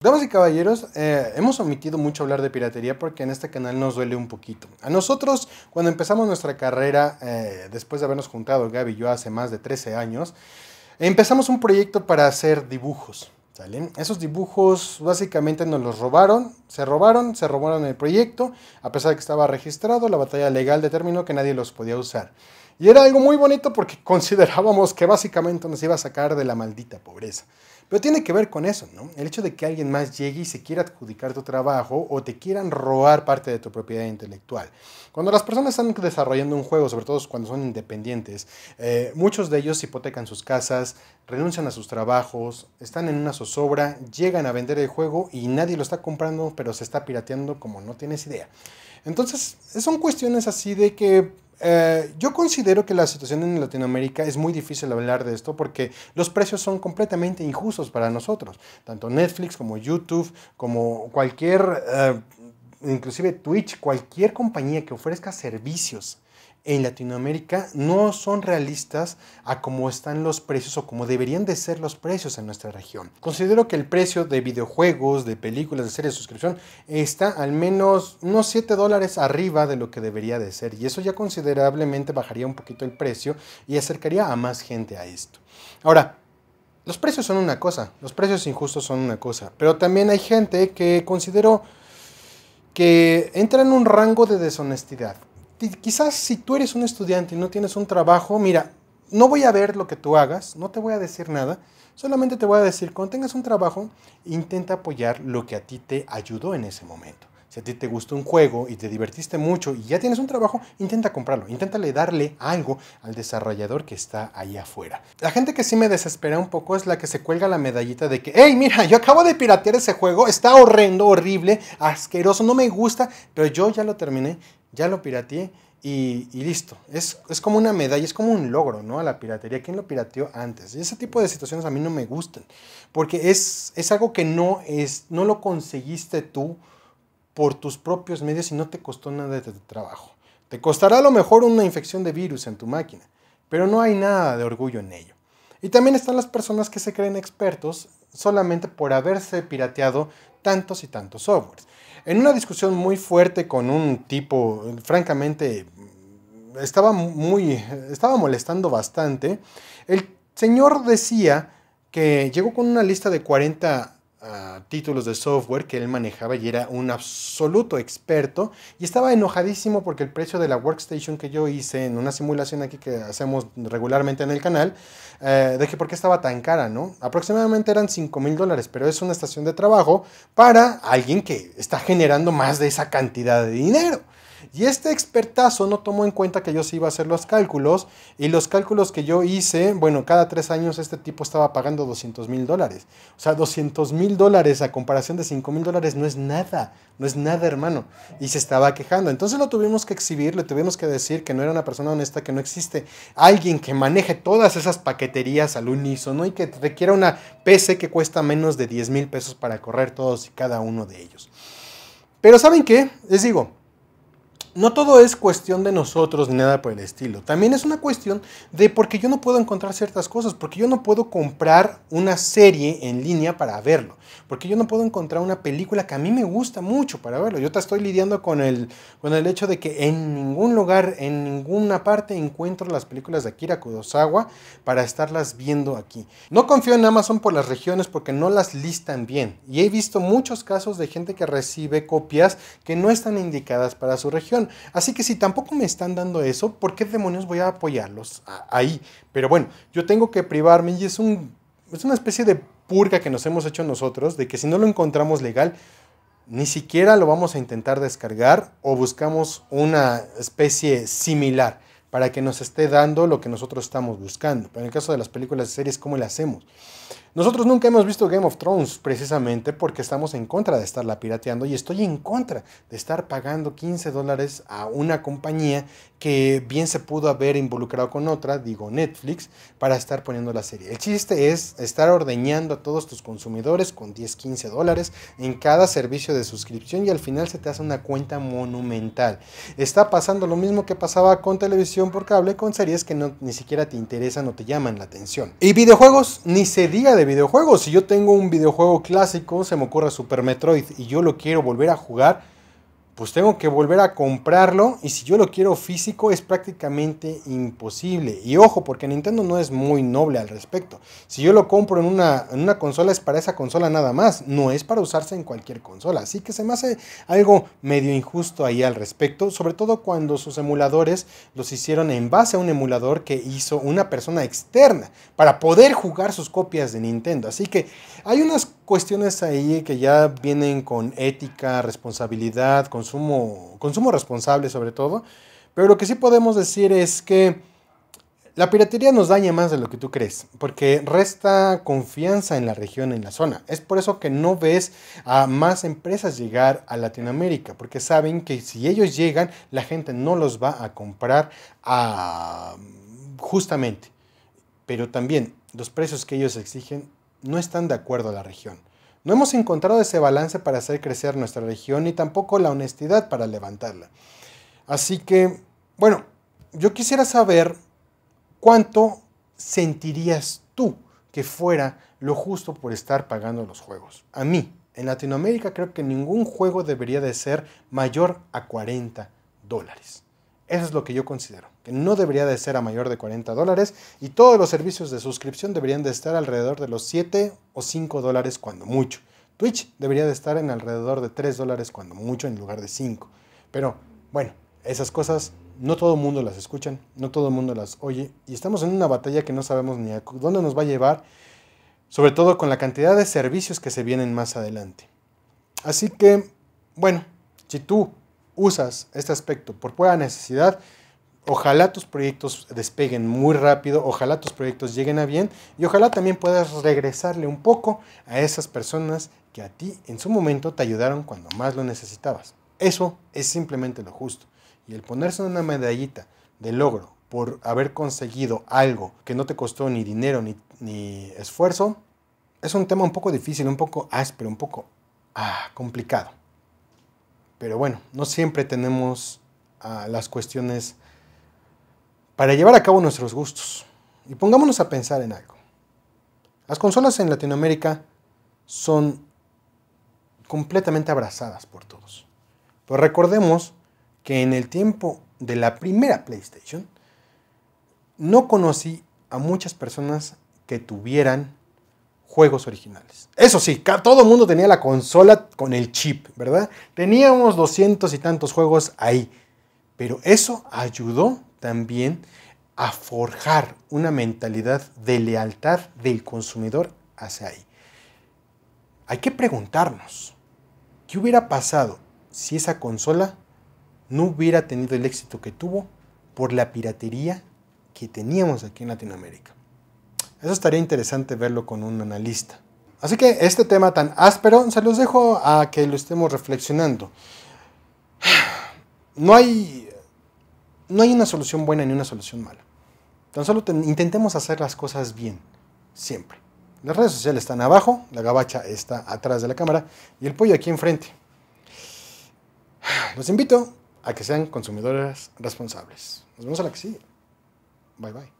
Damas y caballeros, eh, hemos omitido mucho hablar de piratería porque en este canal nos duele un poquito. A nosotros, cuando empezamos nuestra carrera, eh, después de habernos juntado Gaby y yo hace más de 13 años, empezamos un proyecto para hacer dibujos. Esos dibujos básicamente nos los robaron, se robaron, se robaron el proyecto, a pesar de que estaba registrado, la batalla legal determinó que nadie los podía usar. Y era algo muy bonito porque considerábamos que básicamente nos iba a sacar de la maldita pobreza. Pero tiene que ver con eso, ¿no? El hecho de que alguien más llegue y se quiera adjudicar tu trabajo o te quieran robar parte de tu propiedad intelectual. Cuando las personas están desarrollando un juego, sobre todo cuando son independientes, eh, muchos de ellos hipotecan sus casas, renuncian a sus trabajos, están en una zozobra, llegan a vender el juego y nadie lo está comprando, pero se está pirateando como no tienes idea. Entonces, son cuestiones así de que eh, yo considero que la situación en Latinoamérica es muy difícil hablar de esto porque los precios son completamente injustos para nosotros. Tanto Netflix como YouTube, como cualquier, eh, inclusive Twitch, cualquier compañía que ofrezca servicios en Latinoamérica no son realistas a cómo están los precios o como deberían de ser los precios en nuestra región. Considero que el precio de videojuegos, de películas, de series de suscripción está al menos unos 7 dólares arriba de lo que debería de ser y eso ya considerablemente bajaría un poquito el precio y acercaría a más gente a esto. Ahora, los precios son una cosa, los precios injustos son una cosa, pero también hay gente que considero que entra en un rango de deshonestidad quizás si tú eres un estudiante y no tienes un trabajo, mira, no voy a ver lo que tú hagas, no te voy a decir nada, solamente te voy a decir, cuando tengas un trabajo, intenta apoyar lo que a ti te ayudó en ese momento. Si a ti te gustó un juego y te divertiste mucho y ya tienes un trabajo, intenta comprarlo, le darle algo al desarrollador que está ahí afuera. La gente que sí me desespera un poco es la que se cuelga la medallita de que, hey, mira, yo acabo de piratear ese juego, está horrendo, horrible, asqueroso, no me gusta, pero yo ya lo terminé ya lo pirateé y, listo. Es, como una medalla, es como un logro, ¿no? A la piratería. ¿Quién lo pirateó antes? Y ese tipo de situaciones a mí no me gustan, porque es, algo que no, es, no lo conseguiste tú por tus propios medios y no te costó nada de trabajo. Te costará a lo mejor una infección de virus en tu máquina, pero no hay nada de orgullo en ello. Y también están las personas que se creen expertos solamente por haberse pirateado tantos y tantos softwares. En una discusión muy fuerte con un tipo, francamente, estaba muy, estaba molestando bastante, el señor decía que llegó con una lista de 40 títulos de software que él manejaba y era un absoluto experto y estaba enojadísimo porque el precio de la workstation que yo hice en una simulación aquí que hacemos regularmente en el canal, eh, de que por qué estaba tan cara, ¿no? Aproximadamente eran 5 mil dólares, pero es una estación de trabajo para alguien que está generando más de esa cantidad de dinero. Y este expertazo no tomó en cuenta que yo sí iba a hacer los cálculos y los cálculos que yo hice, bueno, cada tres años este tipo estaba pagando 200 mil dólares. O sea, 200 mil dólares a comparación de 5 mil dólares no es nada, no es nada hermano. Y se estaba quejando. Entonces lo tuvimos que exhibir, le tuvimos que decir que no era una persona honesta, que no existe alguien que maneje todas esas paqueterías al unísono y que requiera una PC que cuesta menos de 10 mil pesos para correr todos y cada uno de ellos. Pero ¿saben qué? Les digo, no todo es cuestión de nosotros ni nada por el estilo. También es una cuestión de porque yo no puedo encontrar ciertas cosas, porque yo no puedo comprar una serie en línea para verlo, porque yo no puedo encontrar una película que a mí me gusta mucho para verlo. Yo te estoy lidiando con el, con el hecho de que en ningún lugar, en ninguna parte encuentro las películas de Akira Kurosawa para estarlas viendo aquí. No confío en Amazon por las regiones porque no las listan bien y he visto muchos casos de gente que recibe copias que no están indicadas para su región así que si tampoco me están dando eso, ¿por qué demonios voy a apoyarlos ahí? Pero bueno, yo tengo que privarme y es, un, es una especie de purga que nos hemos hecho nosotros, de que si no lo encontramos legal, ni siquiera lo vamos a intentar descargar o buscamos una especie similar para que nos esté dando lo que nosotros estamos buscando. Pero en el caso de las películas y series, ¿cómo le hacemos? Nosotros nunca hemos visto Game of Thrones precisamente porque estamos en contra de estarla pirateando y estoy en contra de estar pagando 15 dólares a una compañía que bien se pudo haber involucrado con otra, digo Netflix, para estar poniendo la serie. El chiste es estar ordeñando a todos tus consumidores con 10, 15 dólares en cada servicio de suscripción y al final se te hace una cuenta monumental. Está pasando lo mismo que pasaba con televisión por cable, con series que ni siquiera te interesan o te llaman la atención. Y videojuegos, ni se diga de videojuegos. Si yo tengo un videojuego clásico, se me ocurre Super Metroid, y yo lo quiero volver a jugar, pues tengo que volver a comprarlo y si yo lo quiero físico es prácticamente imposible. Y ojo, porque Nintendo no es muy noble al respecto. Si yo lo compro en una, consola es para esa consola nada más, no es para usarse en cualquier consola. Así que se me hace algo medio injusto ahí al respecto, sobre todo cuando sus emuladores los hicieron en base a un emulador que hizo una persona externa para poder jugar sus copias de Nintendo. Así que hay unas cuestiones ahí que ya vienen con ética, responsabilidad, consumo, consumo responsable sobre todo. Pero lo que sí podemos decir es que la piratería nos daña más de lo que tú crees, porque resta confianza en la región, en la zona. Es por eso que no ves a más empresas llegar a Latinoamérica, porque saben que si ellos llegan, la gente no los va a comprar ah, justamente. Pero también los precios que ellos exigen no están de acuerdo a la región. No hemos encontrado ese balance para hacer crecer nuestra región ni tampoco la honestidad para levantarla. Así que, bueno, yo quisiera saber cuánto sentirías tú que fuera lo justo por estar pagando los juegos. A mí, en Latinoamérica creo que ningún juego debería de ser mayor a 40 dólares. Eso es lo que yo considero, que no debería de ser a mayor de 40 dólares y todos los servicios de suscripción deberían de estar alrededor de los 7 o 5 dólares cuando mucho. Twitch debería de estar en alrededor de 3 dólares cuando mucho en lugar de 5. Pero bueno, esas cosas no todo el mundo las escucha, no todo el mundo las oye y estamos en una batalla que no sabemos ni a dónde nos va a llevar, sobre todo con la cantidad de servicios que se vienen más adelante. Así que, bueno, si tú usas este aspecto por pura necesidad, ojalá tus proyectos despeguen muy rápido, ojalá tus proyectos lleguen a bien y ojalá también puedas regresarle un poco a esas personas que a ti en su momento te ayudaron cuando más lo necesitabas. Eso es simplemente lo justo. Y el ponerse una medallita de logro por haber conseguido algo que no te costó ni dinero ni, esfuerzo, es un tema un poco difícil, un poco áspero, un poco ah, complicado. Pero bueno, no siempre tenemos ah, las cuestiones para llevar a cabo nuestros gustos. Y pongámonos a pensar en algo. Las consolas en Latinoamérica son completamente abrazadas por todos. Pero recordemos que en el tiempo de la primera PlayStation, no conocí a muchas personas que tuvieran juegos originales. Eso sí, todo el mundo tenía la consola con el chip, ¿verdad? Teníamos doscientos y tantos juegos ahí, pero eso ayudó también a forjar una mentalidad de lealtad del consumidor hacia ahí. Hay que preguntarnos, ¿qué hubiera pasado si esa consola no hubiera tenido el éxito que tuvo por la piratería que teníamos aquí en Latinoamérica? Eso estaría interesante verlo con un analista. Así que este tema tan áspero se los dejo a que lo estemos reflexionando. No hay, no hay una solución buena ni una solución mala. Tan solo intentemos hacer las cosas bien, siempre. Las redes sociales están abajo, la gabacha está atrás de la cámara y el pollo aquí enfrente. Los invito a que sean consumidores responsables. Nos vemos a la que sigue. Bye bye.